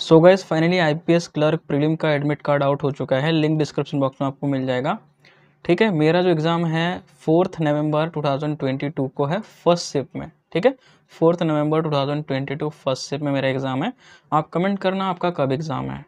सो guys finally IPS clerk prelim का admit card out हो चुका है लिंक डिस्क्रिप्शन बॉक्स में आपको मिल जाएगा ठीक है मेरा जो एग्ज़ाम है फोर्थ नवंबर 2022 को है फर्स्ट शिफ्ट में ठीक है फोर्थ नवंबर 2022 फर्स्ट शिफ्ट में मेरा एग्ज़ाम है आप कमेंट करना आपका कब एग्ज़ाम है